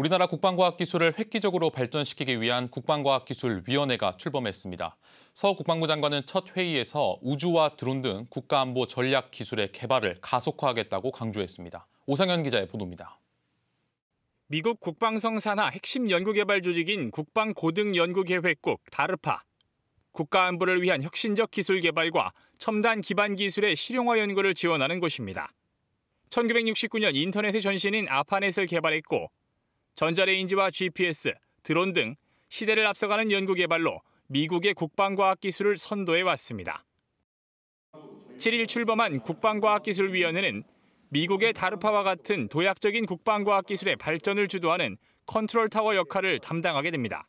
우리나라 국방과학기술을 획기적으로 발전시키기 위한 국방과학기술위원회가 출범했습니다. 서 국방부 장관은 첫 회의에서 우주와 드론 등 국가안보 전략 기술의 개발을 가속화하겠다고 강조했습니다. 오상현 기자의 보도입니다. 미국 국방성 산하 핵심 연구개발 조직인 국방고등연구계획국 다르파. 국가안보를 위한 혁신적 기술 개발과 첨단 기반 기술의 실용화 연구를 지원하는 곳입니다. 1969년 인터넷의 전신인 아파넷을 개발했고 전자레인지와 GPS, 드론 등 시대를 앞서가는 연구 개발로 미국의 국방과학 기술을 선도해 왔습니다. 7일 출범한 국방과학기술위원회는 미국의 다르파와 같은 도약적인 국방과학기술의 발전을 주도하는 컨트롤타워 역할을 담당하게 됩니다.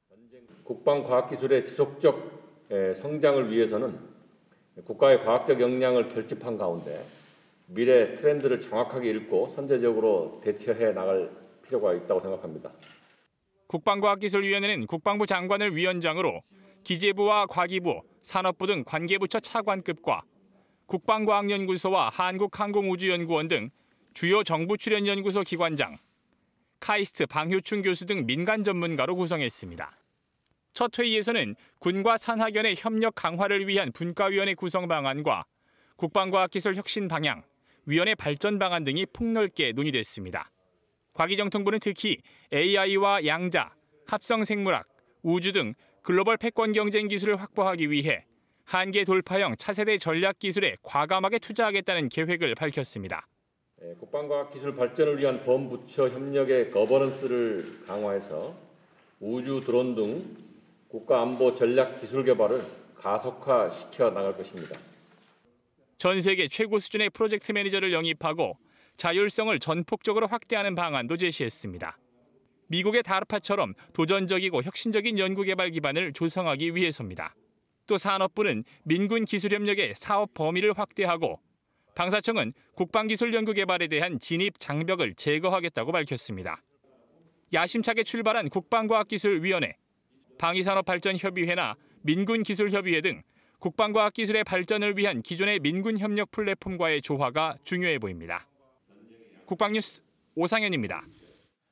국방과학기술의 지속적 성장을 위해서는 국가의 과학적 역량을 결집한 가운데 미래 트렌드를 정확하게 읽고 선제적으로 대처해 나갈 필요가 있다고 생각합니다. 국방과학기술위원회는 국방부 장관을 위원장으로 기재부와 과기부, 산업부 등 관계부처 차관급과 국방과학연구소와 한국항공우주연구원 등 주요 정부 출연 연구소 기관장, 카이스트 방효춘 교수 등 민간 전문가로 구성했습니다. 첫 회의에서는 군과 산학연의 협력 강화를 위한 분과위원회 구성 방안과 국방과학기술 혁신 방향, 위원회 발전 방안 등이 폭넓게 논의됐습니다. 과기정통부는 특히 AI와 양자, 합성생물학, 우주 등 글로벌 패권 경쟁 기술을 확보하기 위해 한계 돌파형 차세대 전략 기술에 과감하게 투자하겠다는 계획을 밝혔습니다. 예, 국방과학 기술 발전을 위한 범부처 협력의 거버넌스를 강화해서 우주 드론 등 국가 안보 전략 기술 개발을 가속화시켜 나갈 것입니다. 전 세계 최고 수준의 프로젝트 매니저를 영입하고 자율성을 전폭적으로 확대하는 방안도 제시했습니다. 미국의 다르파처럼 도전적이고 혁신적인 연구개발 기반을 조성하기 위해서입니다. 또 산업부는 민군 기술협력의 사업 범위를 확대하고 방사청은 국방기술연구개발에 대한 진입 장벽을 제거하겠다고 밝혔습니다. 야심차게 출발한 국방과학기술위원회, 방위산업발전협의회나 민군기술협의회 등 국방과학기술의 발전을 위한 기존의 민군협력 플랫폼과의 조화가 중요해 보입니다. 국방뉴스 오상현입니다.